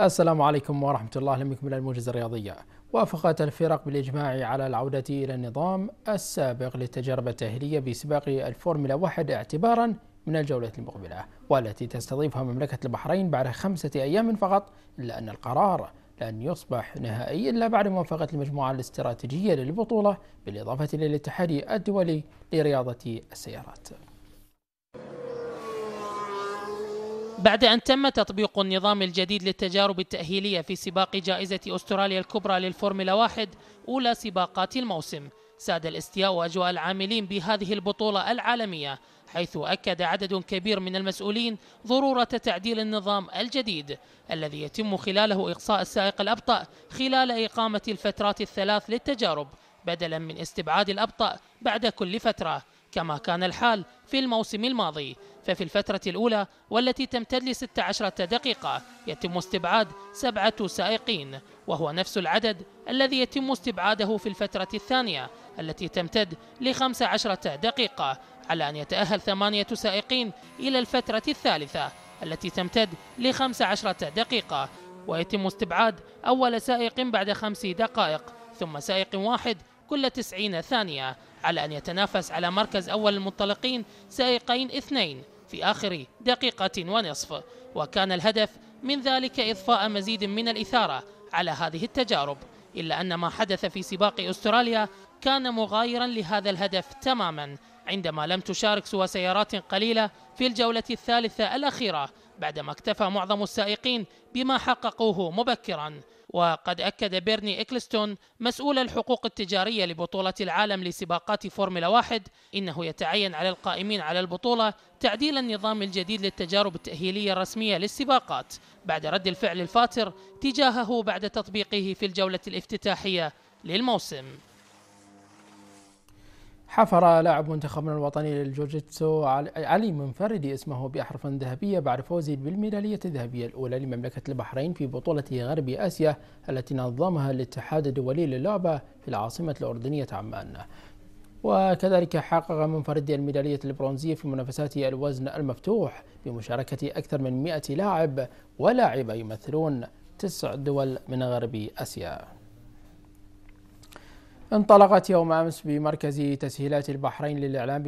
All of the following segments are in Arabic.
السلام عليكم ورحمة الله لم بكم إلى الموجز الرياضية. وافقت الفرق بالإجماع على العودة إلى النظام السابق للتجربة التأهيلية بسباق الفورمولا واحد اعتبارا من الجولة المقبلة والتي تستضيفها مملكة البحرين بعد خمسة أيام فقط إلا أن القرار لن يصبح نهائي إلا بعد موافقة المجموعة الاستراتيجية للبطولة بالإضافة للاتحاد الدولي لرياضة السيارات. بعد أن تم تطبيق النظام الجديد للتجارب التأهيلية في سباق جائزة أستراليا الكبرى للفورمولا واحد أولى سباقات الموسم ساد الاستياء أجواء العاملين بهذه البطولة العالمية حيث أكد عدد كبير من المسؤولين ضرورة تعديل النظام الجديد الذي يتم خلاله إقصاء السائق الأبطأ خلال إقامة الفترات الثلاث للتجارب بدلا من استبعاد الأبطأ بعد كل فترة كما كان الحال في الموسم الماضي ففي الفترة الأولى والتي تمتد ل 16 دقيقة يتم استبعاد سبعة سائقين وهو نفس العدد الذي يتم استبعاده في الفترة الثانية التي تمتد ل 15 دقيقة على أن يتأهل ثمانية سائقين إلى الفترة الثالثة التي تمتد ل 15 دقيقة ويتم استبعاد أول سائق بعد خمس دقائق ثم سائق واحد كل 90 ثانية على أن يتنافس على مركز أول المنطلقين سائقين اثنين في آخر دقيقة ونصف وكان الهدف من ذلك إضفاء مزيد من الإثارة على هذه التجارب إلا أن ما حدث في سباق أستراليا كان مغايرا لهذا الهدف تماما عندما لم تشارك سوى سيارات قليلة في الجولة الثالثة الأخيرة بعدما اكتفى معظم السائقين بما حققوه مبكرا وقد أكد بيرني إكلستون مسؤول الحقوق التجارية لبطولة العالم لسباقات فورمولا واحد إنه يتعين على القائمين على البطولة تعديل النظام الجديد للتجارب التأهيلية الرسمية للسباقات بعد رد الفعل الفاتر تجاهه بعد تطبيقه في الجولة الافتتاحية للموسم حفر لاعب منتخبنا الوطني للجوجيتسو علي منفردي اسمه بأحرف ذهبية بعد فوزه بالميدالية الذهبية الأولى لمملكة البحرين في بطولة غرب آسيا التي نظمها الاتحاد الدولي للعبة في العاصمة الأردنية عمان وكذلك حقق منفردي الميدالية البرونزية في منافسات الوزن المفتوح بمشاركة أكثر من 100 لاعب ولاعبة يمثلون تسع دول من غرب آسيا انطلقت يوم أمس بمركز تسهيلات البحرين للإعلام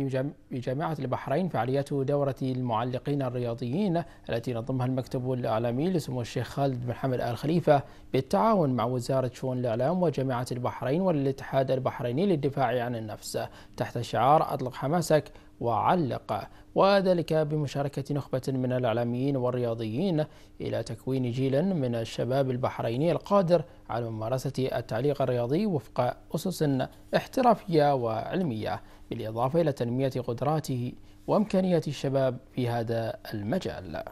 بجامعة البحرين فعاليات دورة المعلقين الرياضيين التي نظمها المكتب الإعلامي لسمو الشيخ خالد بن حمد آل خليفة بالتعاون مع وزارة شؤون الإعلام وجامعة البحرين والاتحاد البحريني للدفاع عن النفس تحت شعار أطلق حماسك وعلق وذلك بمشاركة نخبة من الإعلاميين والرياضيين إلى تكوين جيل من الشباب البحريني القادر على ممارسة التعليق الرياضي وفق أسس احترافية وعلمية بالإضافة إلى تنمية قدراته وإمكانيات الشباب في هذا المجال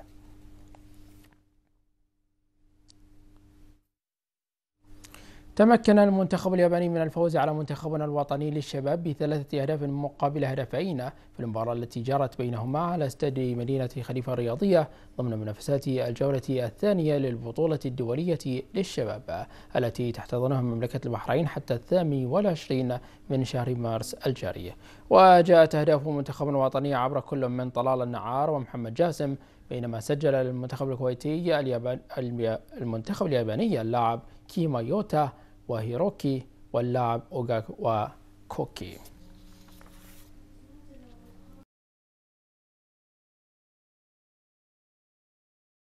تمكن المنتخب الياباني من الفوز على منتخبنا الوطني للشباب بثلاثة أهداف مقابل هدفين في المباراة التي جرت بينهما على استاد مدينة خليفة الرياضية ضمن منافسات الجولة الثانية للبطولة الدولية للشباب التي تحتضنها مملكة البحرين حتى الثامن والعشرين من شهر مارس الجاري وجاءت أهداف منتخبنا الوطني عبر كل من طلال النعار ومحمد جاسم بينما سجل المنتخب الكويتي اليابان المنتخب الياباني اللاعب كيما يوتا وهيروكي واللاعب أوغاك وكوكي